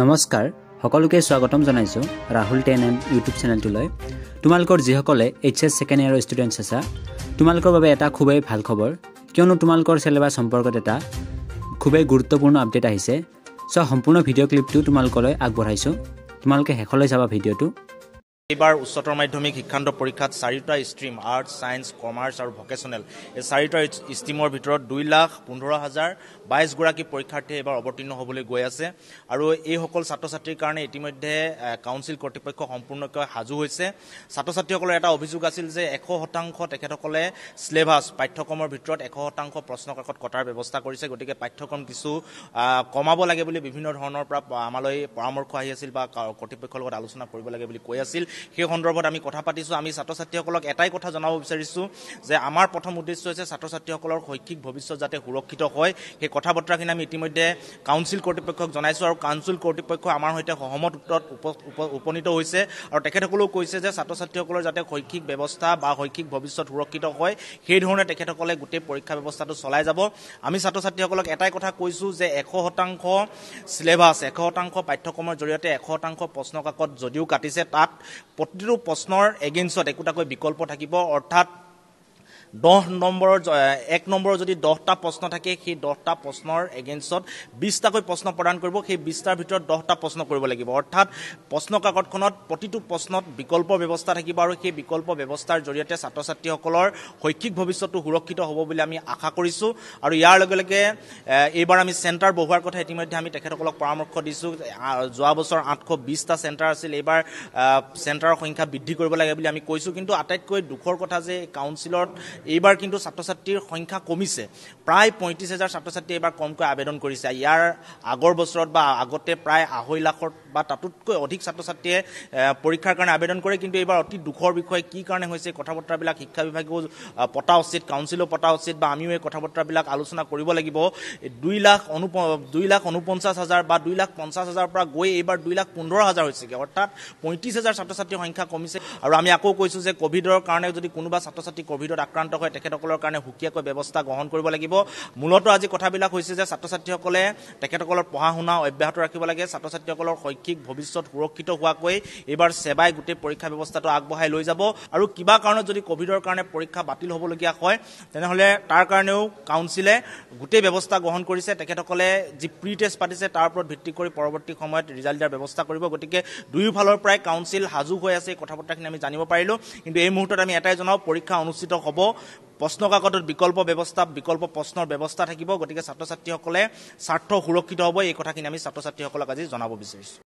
নমস্কাৰ সকলোকে স্বাগতম জনাইছোঁ ৰাহুল টেন এম ইউটিউব চেনেলটোলৈ তোমালোকৰ যিসকলে এইচ এছ ছেকেণ্ড ইয়াৰৰ ষ্টুডেণ্টছ আছা তোমালোকৰ বাবে এটা খুবেই ভাল খবৰ কিয়নো তোমালোকৰ চেলেবাছ সম্পৰ্কত এটা খুবেই গুৰুত্বপূৰ্ণ আপডেট আহিছে চ' সম্পূৰ্ণ ভিডিঅ' ক্লিপটো তোমালোকলৈ আগবঢ়াইছোঁ তোমালোকে শেষলৈ চাবা ভিডিঅ'টো এইবাৰ উচ্চতৰ মাধ্যমিক শিক্ষান্ত পৰীক্ষাত চাৰিটা ষ্ট্ৰীম আৰ্টছ ছায়েন্স কমাৰ্চ আৰু ভকেচনেল এই চাৰিটা ষ্ট্ৰীমৰ ভিতৰত দুই লাখ পোন্ধৰ হাজাৰ বাইছগৰাকী পৰীক্ষাৰ্থীয়ে এইবাৰ অৱতীৰ্ণ হ'বলৈ গৈ আছে আৰু এইসকল ছাত্ৰ ছাত্ৰীৰ কাৰণে ইতিমধ্যে কাউন্সিল কৰ্তৃপক্ষ সম্পূৰ্ণকৈ সাজু হৈছে ছাত্ৰ ছাত্ৰীসকলৰ এটা অভিযোগ আছিল যে এশ শতাংশ তেখেতসকলে চিলেবাছ পাঠ্যক্ৰমৰ ভিতৰত এশ শতাংশ প্ৰশ্নকাকত কটাৰ ব্যৱস্থা কৰিছে গতিকে পাঠ্যক্ৰম কিছু কমাব লাগে বুলি বিভিন্ন ধৰণৰ পৰা আমালৈ পৰামৰ্শ আহি আছিল বা কৰ্তৃপক্ষৰ লগত আলোচনা কৰিব লাগে বুলি কৈ আছিল সেই সন্দৰ্ভত আমি কথা পাতিছোঁ আমি ছাত্ৰ ছাত্ৰীসকলক এটাই কথা জনাব বিচাৰিছোঁ যে আমাৰ প্ৰথম উদ্দেশ্য হৈছে ছাত্ৰ ছাত্ৰীসকলৰ শৈক্ষিক ভৱিষ্যত যাতে সুৰক্ষিত হয় সেই কথা বতৰাখিনি আমি ইতিমধ্যে কাউন্সিল কৰ্তৃপক্ষক জনাইছোঁ আৰু কাউন্সিল কৰ্তৃপক্ষ আমাৰ সৈতে সহমত উত্তৰত উপনীত হৈছে আৰু তেখেতসকলেও কৈছে যে ছাত্ৰ ছাত্ৰীসকলৰ যাতে শৈক্ষিক ব্যৱস্থা বা শৈক্ষিক ভৱিষ্যত সুৰক্ষিত হয় সেইধৰণে তেখেতসকলে গোটেই পৰীক্ষা ব্যৱস্থাটো চলাই যাব আমি ছাত্ৰ ছাত্ৰীসকলক এটাই কথা কৈছোঁ যে এশ শতাংশ ছিলেবাছ এশ শতাংশ পাঠ্যক্ৰমৰ জৰিয়তে এশ শতাংশ প্ৰশ্নকাকত যদিও কাটিছে তাত প্ৰতিটো প্ৰশ্নৰ এগেইনষ্টত একোটাকৈ বিকল্প থাকিব অৰ্থাৎ দহ নম্বৰৰ এক নম্বৰৰ যদি দহটা প্ৰশ্ন থাকে সেই দহটা প্ৰশ্নৰ এগেইনষ্টত বিছটাকৈ প্ৰশ্ন প্ৰদান কৰিব সেই বিছটাৰ ভিতৰত দহটা প্ৰশ্ন কৰিব লাগিব অৰ্থাৎ প্ৰশ্ন কাকতখনত প্ৰতিটো প্ৰশ্নত বিকল্প ব্যৱস্থা থাকিব আৰু সেই বিকল্প ব্যৱস্থাৰ জৰিয়তে ছাত্ৰ ছাত্ৰীসকলৰ শৈক্ষিক ভৱিষ্যতটো সুৰক্ষিত হ'ব বুলি আমি আশা কৰিছোঁ আৰু ইয়াৰ লগে লগে এইবাৰ আমি চেণ্টাৰ বহোৱাৰ কথা ইতিমধ্যে আমি তেখেতসকলক পৰামৰ্শ দিছোঁ যোৱা বছৰ আঠশ বিছটা চেণ্টাৰ আছিল এইবাৰ চেণ্টাৰৰ সংখ্যা বৃদ্ধি কৰিব লাগে বুলি আমি কৈছোঁ কিন্তু আটাইতকৈ দুখৰ কথা যে কাউন্সিলত এইবাৰ কিন্তু ছাত্ৰ ছাত্ৰীৰ সংখ্যা কমিছে প্ৰায় পঁয়ত্ৰিছ হাজাৰ ছাত্ৰ ছাত্ৰীয়ে এইবাৰ কমকৈ আবেদন কৰিছে ইয়াৰ আগৰ বছৰত বা আগতে প্ৰায় আঢ়ৈ লাখৰ বা তাতোতকৈ অধিক ছাত্ৰ ছাত্ৰীয়ে পৰীক্ষাৰ কাৰণে আবেদন কৰে কিন্তু এইবাৰ অতি দুখৰ বিষয়ে কি কাৰণে হৈছে কথা বতৰাবিলাক শিক্ষা বিভাগেও পতা উচিত কাউন্সিলো পতা উচিত বা আমিও এই কথা বতৰাবিলাক আলোচনা কৰিব লাগিব দুই লাখ অনুপ দুই লাখ ঊনপঞ্চাছ হাজাৰ বা দুই লাখ পঞ্চাছ হাজাৰৰ পৰা গৈ এইবাৰ দুই লাখ পোন্ধৰ হাজাৰ হৈছেগৈ অৰ্থাৎ পঁয়ত্ৰিছ হাজাৰ ছাত্ৰ ছাত্ৰীৰ সংখ্যা কমিছে আৰু আমি আকৌ কৈছোঁ যে কভিডৰ কাৰণে যদি কোনোবা ছাত্ৰ ছাত্ৰী কভিডত আক্ৰান্ত হয় তেখেতসকলৰ কাৰণে সুকীয়াকৈ ব্যৱস্থা গ্ৰহণ কৰিব লাগিব মূলত আজি কথাবিলাক হৈছে যে ছাত্ৰ ছাত্ৰীসকলে তেখেতসকলৰ পঢ়া শুনা অব্যাহত ৰাখিব লাগে ছাত্ৰ ছাত্ৰীসকলৰ শৈক্ষিক ভৱিষ্যত সুৰক্ষিত হোৱাকৈ এইবাৰ ছেবাই গোটেই পৰীক্ষা ব্যৱস্থাটো আগবঢ়াই লৈ যাব আৰু কিবা কাৰণত যদি কভিডৰ কাৰণে পৰীক্ষা বাতিল হ'বলগীয়া হয় তেনেহ'লে তাৰ কাৰণেও কাউন্সিলে গোটেই ব্যৱস্থা গ্ৰহণ কৰিছে তেখেতসকলে যি প্ৰি টেষ্ট পাতিছে তাৰ ওপৰত ভিত্তি কৰি পৰৱৰ্তী সময়ত ৰিজাল্ট দিয়াৰ ব্যৱস্থা কৰিব গতিকে দুয়োফালৰ পৰাই কাউন্সিল সাজু হৈ আছে এই কথা বতৰাখিনি আমি জানিব পাৰিলোঁ কিন্তু এই মুহূৰ্তত আমি এটাই জনাওঁ পৰীক্ষা অনুষ্ঠিত হ'ব প্ৰশ্ন কাকতত বিকল্প ব্যৱস্থা বিকল্প প্ৰশ্নৰ ব্যৱস্থা থাকিব গতিকে ছাত্ৰ ছাত্ৰীসকলে স্বাৰ্থ সুৰক্ষিত হ'ব এই কথাখিনি আমি ছাত্ৰ ছাত্ৰীসকলক আজি জনাব বিচাৰিছোঁ